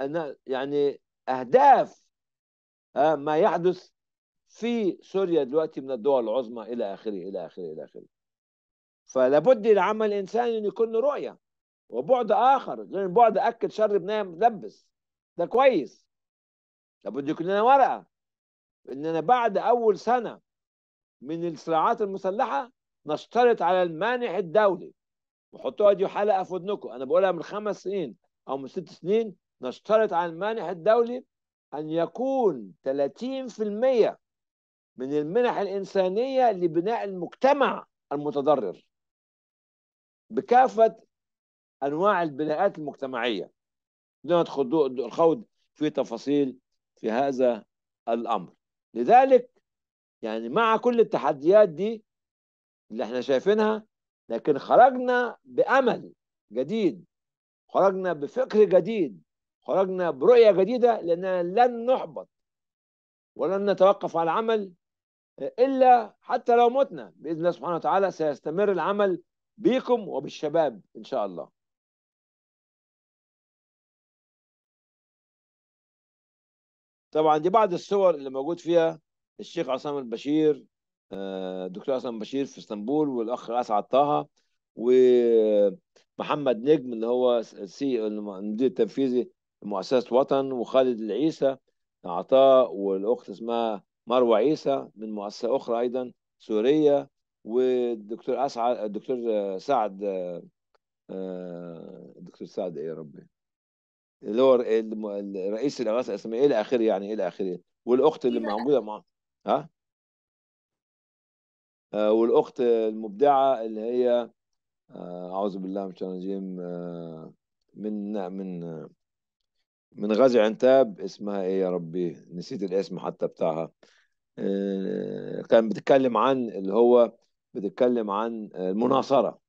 أن يعني اهداف آه، ما يحدث في سوريا دلوقتي من الدول العظمى الى اخره الى اخره الى اخره فلا بد لعمل انساني ان يكون رؤيه وبعد اخر لان بعد اكد شر بنايه لبس ده كويس لابد يكون لنا ورقه اننا بعد اول سنه من الصراعات المسلحه نشترط على المانح الدولي وحطوها دي حلقه في ودنكم انا بقولها من خمس سنين او من ست سنين نشترط على المانح الدولي أن يكون 30% من المنح الإنسانية لبناء المجتمع المتضرر بكافة أنواع البناءات المجتمعية لا ندخل الخوض في تفاصيل في هذا الأمر لذلك يعني مع كل التحديات دي اللي احنا شايفينها لكن خرجنا بأمل جديد خرجنا بفكر جديد خرجنا برؤية جديدة لأننا لن نحبط ولن نتوقف على العمل إلا حتى لو متنا بإذن الله سبحانه وتعالى سيستمر العمل بكم وبالشباب إن شاء الله طبعا دي بعض الصور اللي موجود فيها الشيخ عصام البشير الدكتور آه، عصام البشير في اسطنبول والاخ اسعد طه ومحمد نجم اللي هو سي المدير التنفيذي مؤسسه وطن وخالد العيسى عطاء والاخت اسمها مروه عيسى من مؤسسه اخرى ايضا سوريه والدكتور اسعد الدكتور سعد آه، الدكتور سعد ايه يا ربي اللي هو رئيس الاغاثه الاسلاميه الى اخره يعني الى اخره والاخت اللي موجوده مع ها آه، والاخت المبدعه اللي هي آه، اعوذ بالله من الشيطان الرجيم من من من غازي عنتاب اسمها ايه يا ربي نسيت الاسم حتى بتاعها آه، كان بتتكلم عن اللي هو بتتكلم عن المناصرة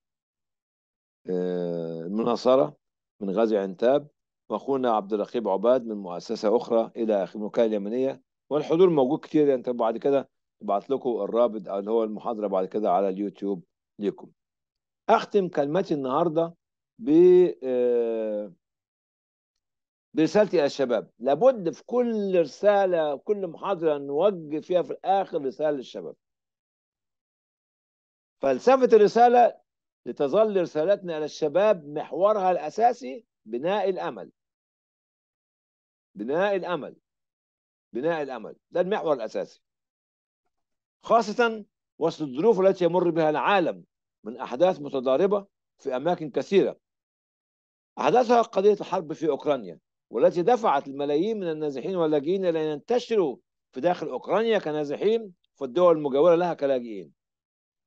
آه، المناصرة من غازي عنتاب واخونا عبد الرقيب عباد من مؤسسة أخرى إلى أخي الوكالة اليمنية والحضور موجود كتير يعني أنت بعد كده ابعت لكم الرابط او اللي هو المحاضرة بعد كده على اليوتيوب ليكم أختم كلمتي النهاردة ب آه، برسالتي الى الشباب لابد في كل رساله كل محاضره نوجه فيها في الاخر رساله للشباب فلسفه الرساله لتظل رسالتنا الى الشباب محورها الاساسي بناء الامل بناء الامل بناء الامل ده المحور الاساسي خاصه وسط الظروف التي يمر بها العالم من احداث متضاربه في اماكن كثيره احدثها قضيه الحرب في اوكرانيا والتي دفعت الملايين من النازحين واللاجئين إلى أن ينتشروا في داخل أوكرانيا كنازحين في الدول المجاورة لها كلاجئين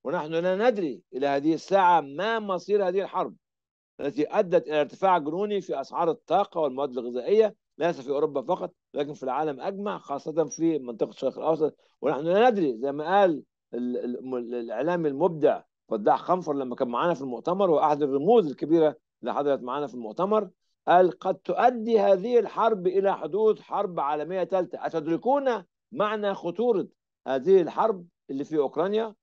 ونحن لا ندري إلى هذه الساعة ما مصير هذه الحرب التي أدت إلى ارتفاع جنوني في أسعار الطاقة والمواد الغذائية ليس في أوروبا فقط لكن في العالم أجمع خاصة في منطقة الشرق الأوسط ونحن لا ندري زي ما قال الإعلامي المبدع وداع خنفر لما كان معانا في المؤتمر وأحد الرموز الكبيرة اللي حضرت معانا في المؤتمر قال قد تؤدي هذه الحرب إلى حدوث حرب عالمية ثالثة أتدركون معنى خطورة هذه الحرب اللي في أوكرانيا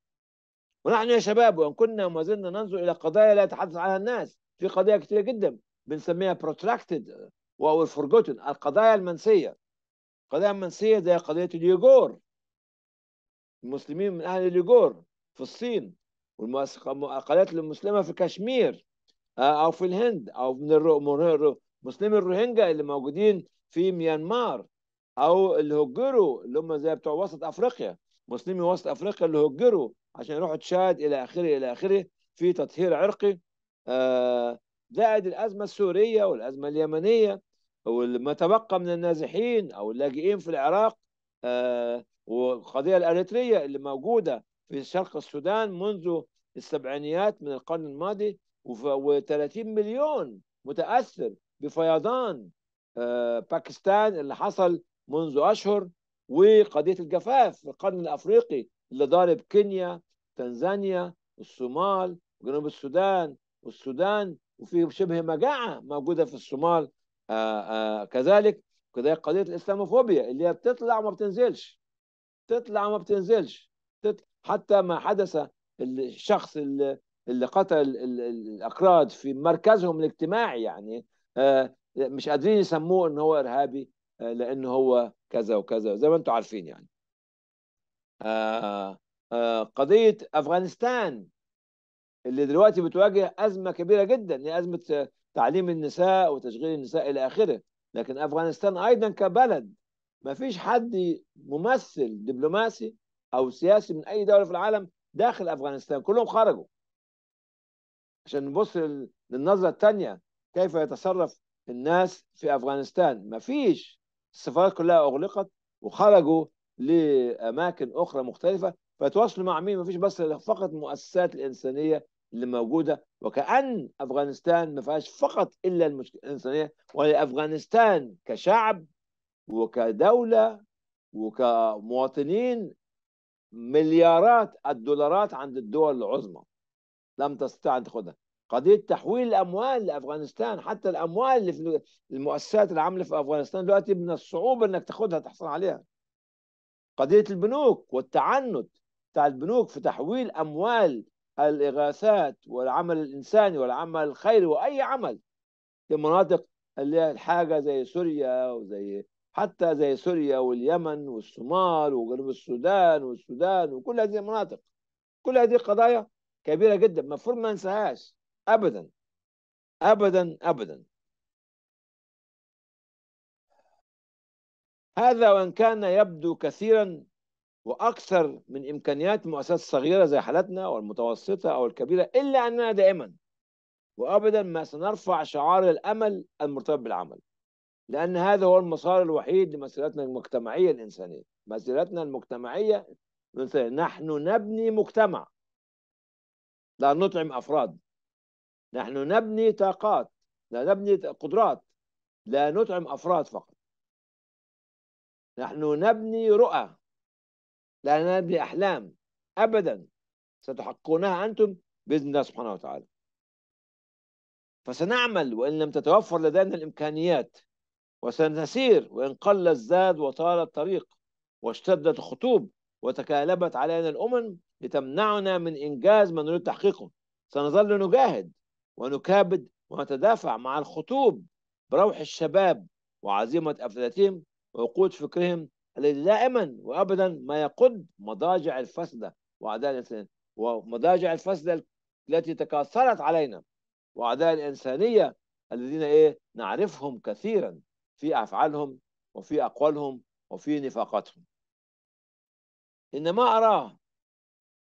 ونحن يا شباب وإن كنا وما زلنا ننظر إلى قضايا لا يتحدث عنها الناس في قضايا كثيرة جدا بنسميها protracted أو forgotten القضايا المنسية القضايا المنسية زي قضية اليوغور المسلمين من أهل اليوغور في الصين والقضايا المسلمة في كشمير آه، او في الهند او من الرو... مسلمي الروهينجا اللي موجودين في ميانمار او اللي هجروا اللي هم زي بتوع وسط افريقيا مسلمي وسط افريقيا اللي هجروا عشان يروحوا تشاد الى اخره الى اخره في تطهير عرقي آه، زائد الازمه السوريه والازمه اليمنيه وما تبقى من النازحين او اللاجئين في العراق آه، والقضيه الاريتريه اللي موجوده في شرق السودان منذ السبعينيات من القرن الماضي و30 مليون متاثر بفيضان آه، باكستان اللي حصل منذ اشهر وقضيه الجفاف في القرن الافريقي اللي ضارب كينيا تنزانيا الصومال جنوب السودان والسودان وفي شبه مجاعه موجوده في الصومال آه، آه، كذلك كذلك قضيه الاسلاموفوبيا اللي هي بتطلع وما بتنزلش تطلع وما بتنزلش حتى ما حدث الشخص اللي اللي قتل الاكراد في مركزهم الاجتماعي يعني آه، مش قادرين يسموه ان هو ارهابي آه، لان هو كذا وكذا زي ما انتم عارفين يعني آه، قضيه افغانستان اللي دلوقتي بتواجه ازمه كبيره جدا هي ازمه تعليم النساء وتشغيل النساء الى اخره لكن افغانستان ايضا كبلد ما فيش حد ممثل دبلوماسي او سياسي من اي دوله في العالم داخل افغانستان كلهم خرجوا عشان نبص للنظرة الثانية كيف يتصرف الناس في أفغانستان ما فيش السفارات كلها أغلقت وخرجوا لأماكن أخرى مختلفة فتواصلوا مع مين ما فيش بس فقط المؤسسات الإنسانية اللي موجودة وكأن أفغانستان ما فيهاش فقط إلا المشكلة الإنسانية ولأفغانستان كشعب وكدولة وكمواطنين مليارات الدولارات عند الدول العظمى لم تستطع أن تأخذها قضية تحويل الأموال لأفغانستان حتى الأموال اللي في المؤسسات العاملة في أفغانستان دلوقتي من الصعوبة أنك تاخذها تحصل عليها قضية البنوك والتعنت بتاع البنوك في تحويل أموال الإغاثات والعمل الإنساني والعمل الخيري وأي عمل في مناطق اللي هي الحاجة زي سوريا وزي حتى زي سوريا واليمن والصومال وجنوب السودان والسودان وكل هذه المناطق كل هذه القضايا كبيره جدا المفروض ما ننساهاش ابدا ابدا ابدا هذا وان كان يبدو كثيرا واكثر من امكانيات مؤسسات صغيره زي حالتنا او المتوسطه او الكبيره الا اننا دائما وابدا ما سنرفع شعار الامل المرتبط بالعمل لان هذا هو المسار الوحيد لمسيرتنا المجتمعيه الانسانيه مسيرتنا المجتمعيه الانسانيه نحن نبني مجتمع لا نطعم أفراد نحن نبني طاقات لا نبني قدرات لا نطعم أفراد فقط نحن نبني رؤى لا نبني أحلام أبدا ستحققونها أنتم بإذن الله سبحانه وتعالى فسنعمل وإن لم تتوفر لدينا الإمكانيات وسنسير وإن قل الزاد وطال الطريق واشتدت الخطوب وتكالبت علينا الأمم لتمنعنا من إنجاز ما نريد تحقيقه سنظل نجاهد ونكابد ونتدافع مع الخطوب بروح الشباب وعزيمة أفلاتهم ووقود فكرهم الذي دائما وأبدا ما يقد مضاجع الفسدة وأعداء الإنسان ومضاجع الفسدة التي تكاثرت علينا وأعداء الإنسانية الذين إيه نعرفهم كثيرا في أفعالهم وفي أقوالهم وفي نفاقاتهم إن ما أراه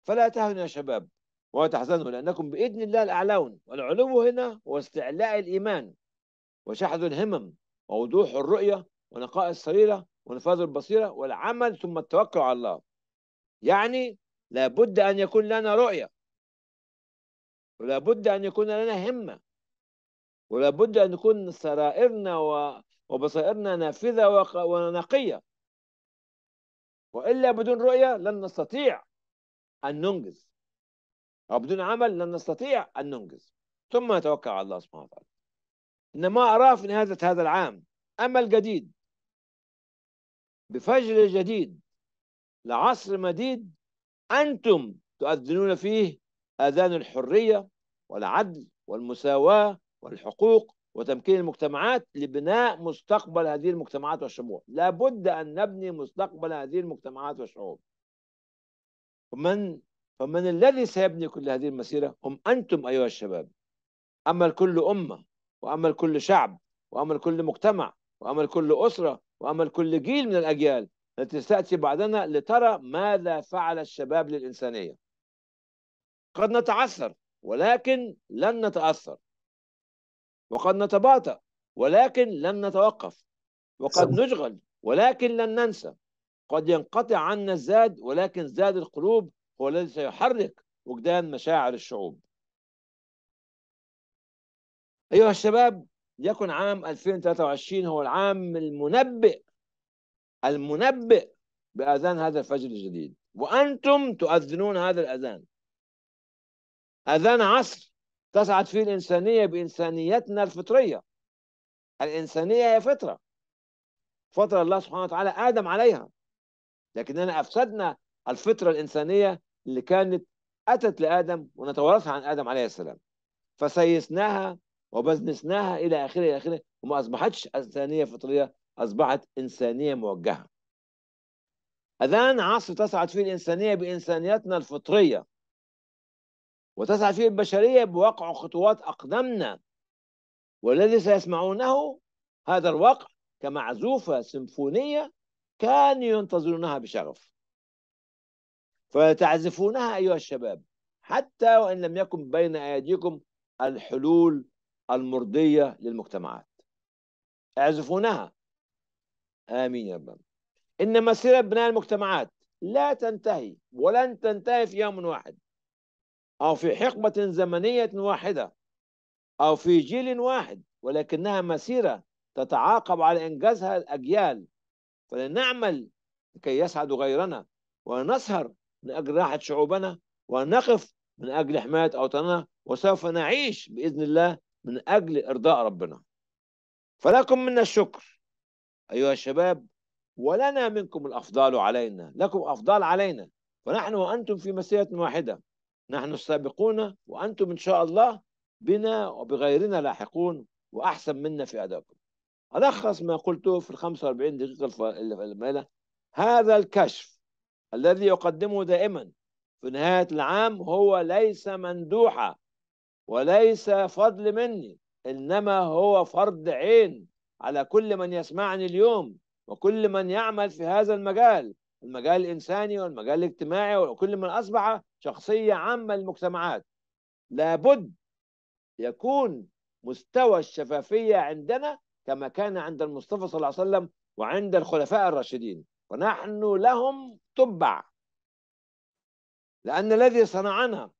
فلا تهنوا يا شباب ولا تحزنوا لأنكم بإذن الله الأعلون والعلو هنا هو استعلاء الإيمان وشحذ الهمم ووضوح الرؤية ونقاء السريرة ونفاذ البصيرة والعمل ثم التوكل على الله يعني لابد أن يكون لنا رؤية ولابد أن يكون لنا همة ولابد أن يكون سرائرنا وبصائرنا نافذة ونقية وإلا بدون رؤية لن نستطيع أن ننجز أو بدون عمل لن نستطيع أن ننجز ثم نتوكل على الله سبحانه وتعالى إنما أراه في نهاية هذا العام أمل جديد بفجر جديد لعصر مديد أنتم تؤذنون فيه آذان الحرية والعدل والمساواة والحقوق وتمكين المجتمعات لبناء مستقبل هذه المجتمعات والشعوب لابد أن نبني مستقبل هذه المجتمعات والشعوب ومن فمن الذي سيبني كل هذه المسيرة هم أنتم أيها الشباب أما الكل أمة وأما الكل شعب وأما الكل مجتمع وأما الكل أسرة وأما الكل جيل من الأجيال التي ستأتي بعدنا لترى ماذا فعل الشباب للإنسانية قد نتعثر ولكن لن نتأثر وقد نتباطأ ولكن لن نتوقف وقد نشغل ولكن لن ننسى قد ينقطع عنا الزاد ولكن زاد القلوب هو الذي سيحرك وجدان مشاعر الشعوب أيها الشباب يكن عام 2023 هو العام المنبئ المنبئ بأذان هذا الفجر الجديد وأنتم تؤذنون هذا الأذان أذان عصر تسعد فيه الإنسانية بإنسانيتنا الفطرية الإنسانية هي فطرة فطرة الله سبحانه وتعالى آدم عليها لكننا أفسدنا الفطرة الإنسانية اللي كانت أتت لآدم ونتوارثها عن آدم عليه السلام فسيسناها وبزنسناها إلى آخره إلى آخره وما أصبحتش إنسانية فطرية أصبحت إنسانية موجهة أذان عصر تصعد فيه الإنسانية بإنسانيتنا الفطرية وتسعد فيه البشرية بوقع خطوات أقدمنا والذي سيسمعونه هذا الوقع كمعزوفة سيمفونية كانوا ينتظرونها بشغف فتعزفونها أيها الشباب حتى وإن لم يكن بين أيديكم الحلول المرضية للمجتمعات اعزفونها آمين يا رب إن مسيرة بناء المجتمعات لا تنتهي ولن تنتهي في يوم واحد أو في حقبة زمنية واحدة أو في جيل واحد ولكنها مسيرة تتعاقب على إنجازها الأجيال فلنعمل نعمل لكي يسعد غيرنا ونسهر من أجل راحة شعوبنا ونقف من أجل حماية أوطاننا وسوف نعيش بإذن الله من أجل إرضاء ربنا فلكم منا الشكر أيها الشباب ولنا منكم الأفضال علينا لكم أفضال علينا ونحن وأنتم في مسيرة واحدة نحن السابقون وأنتم إن شاء الله بنا وبغيرنا لاحقون وأحسن منا في أدائكم ألخص ما قلته في ال 45 دقيقة المالة هذا الكشف الذي يقدمه دائما في نهاية العام هو ليس مندوحة وليس فضل مني إنما هو فرض عين على كل من يسمعني اليوم وكل من يعمل في هذا المجال المجال الإنساني والمجال الاجتماعي وكل من أصبح شخصية عامة للمجتمعات لابد يكون مستوى الشفافية عندنا كما كان عند المصطفى صلى الله عليه وسلم وعند الخلفاء الراشدين ونحن لهم تبع لأن الذي صنعنا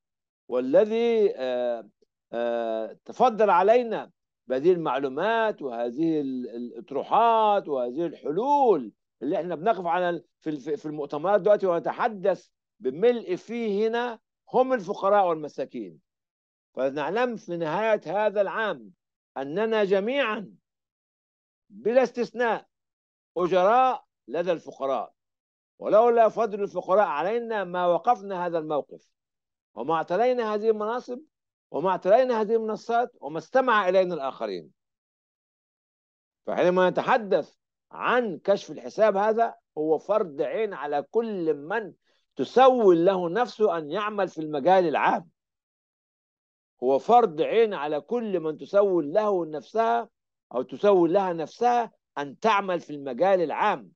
والذي آه، آه، تفضل علينا بهذه المعلومات وهذه الاطروحات وهذه الحلول اللي احنا بنقف على في المؤتمرات دلوقتي ونتحدث بملء فيه هنا هم الفقراء والمساكين فنعلم في نهاية هذا العام أننا جميعا بلا استثناء أجراء لدى الفقراء ولولا فضل الفقراء علينا ما وقفنا هذا الموقف وما اعتلينا هذه المناصب وما اعتلينا هذه المنصات وما استمع إلينا الآخرين فحينما نتحدث عن كشف الحساب هذا هو فرض عين على كل من تسول له نفسه أن يعمل في المجال العام هو فرض عين على كل من تسول له نفسها أو تسول لها نفسها أن تعمل في المجال العام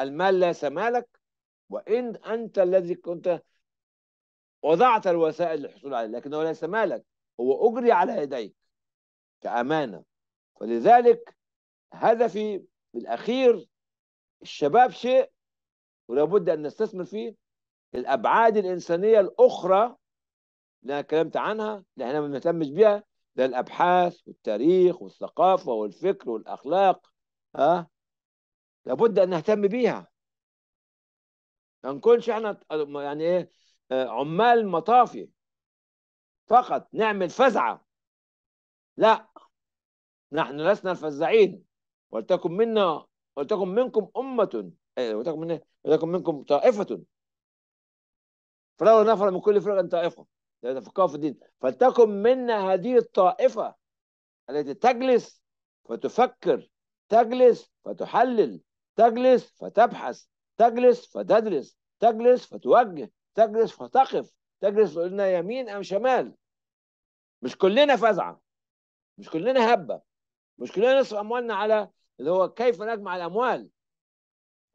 المال ليس مالك وإن أنت الذي كنت وضعت الوسائل للحصول عليه لكنه ليس مالك هو أجري على يديك كأمانة فلذلك هدفي بالأخير الشباب شيء ولا بد أن نستثمر فيه الأبعاد الإنسانية الأخرى اللي أنا كلمت عنها اللي إحنا ما بنهتمش بيها ده الابحاث والتاريخ والثقافه والفكر والاخلاق ها لابد ان نهتم بيها ما نكونش احنا يعني ايه آه، عمال مطافي فقط نعمل فزعه لا نحن لسنا الفزاعين ولتكن منا ولتكن منكم أمة آه، ولتكن, ولتكن منكم طائفة فلولا نفر من كل فرقة طائفة تفقهوا في الدين فلتكن منا هذه الطائفة التي تجلس فتفكر تجلس فتحلل تجلس فتبحث تجلس فتدرس تجلس فتوجه تجلس فتقف تجلس تقول لنا يمين أم شمال مش كلنا فزعة مش كلنا هبة مش كلنا نصرف أموالنا على اللي هو كيف نجمع الأموال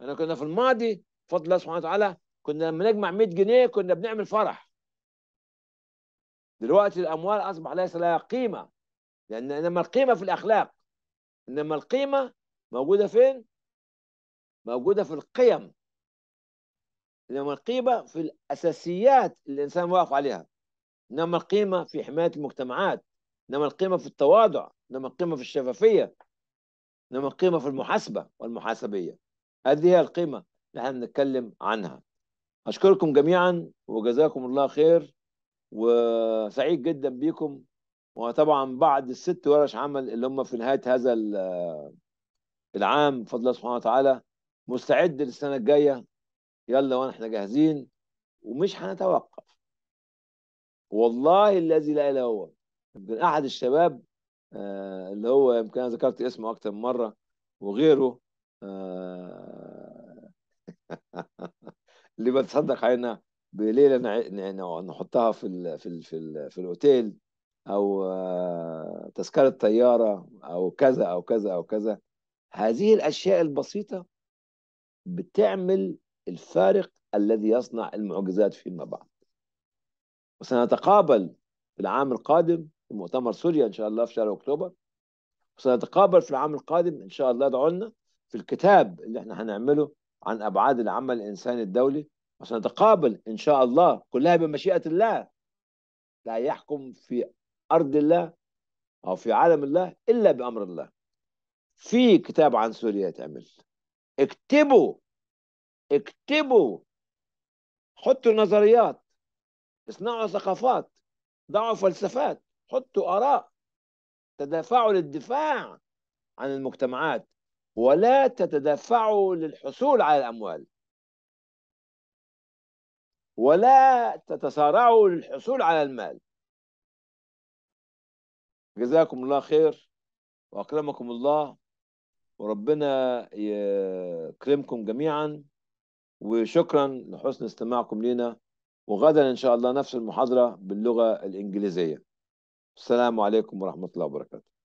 أنا كنا في الماضي بفضل الله سبحانه وتعالى كنا لما نجمع 100 جنيه كنا بنعمل فرح دلوقتي الاموال اصبح ليس لها قيمه لان انما القيمه في الاخلاق انما القيمه موجوده فين؟ موجوده في القيم انما القيمه في الاساسيات اللي الانسان واقف عليها انما القيمه في حمايه المجتمعات انما القيمه في التواضع انما القيمه في الشفافيه انما القيمه في المحاسبه والمحاسبيه هذه هي القيمه اللي احنا بنتكلم عنها اشكركم جميعا وجزاكم الله خير وسعيد جدا بيكم وطبعا بعد الست ورش عمل اللي هم في نهايه هذا العام بفضل الله سبحانه وتعالى مستعد للسنه الجايه يلا وانا احنا جاهزين ومش هنتوقف والله الذي لا اله الا هو يمكن احد الشباب آه، اللي هو يمكن انا ذكرت اسمه اكتر من مره وغيره آه، <laughs> اللي بتصدق علينا بليله نحطها في الـ في الـ في, الـ في الاوتيل او آه، تذكره طياره او كذا او كذا او كذا هذه الاشياء البسيطه بتعمل الفارق الذي يصنع المعجزات فيما بعد وسنتقابل في العام القادم في مؤتمر سوريا ان شاء الله في شهر اكتوبر وسنتقابل في العام القادم ان شاء الله ادعوا لنا في الكتاب اللي احنا هنعمله عن ابعاد العمل الانساني الدولي وسنتقابل إن شاء الله كلها بمشيئة الله لا يحكم في أرض الله أو في عالم الله إلا بأمر الله في كتاب عن سوريا يتعمل اكتبوا اكتبوا حطوا نظريات اصنعوا ثقافات ضعوا فلسفات حطوا آراء تدافعوا للدفاع عن المجتمعات ولا تتدافعوا للحصول على الأموال ولا تتسارعوا للحصول على المال جزاكم الله خير وأكرمكم الله وربنا يكرمكم جميعا وشكرا لحسن استماعكم لنا وغدا إن شاء الله نفس المحاضرة باللغة الإنجليزية السلام عليكم ورحمة الله وبركاته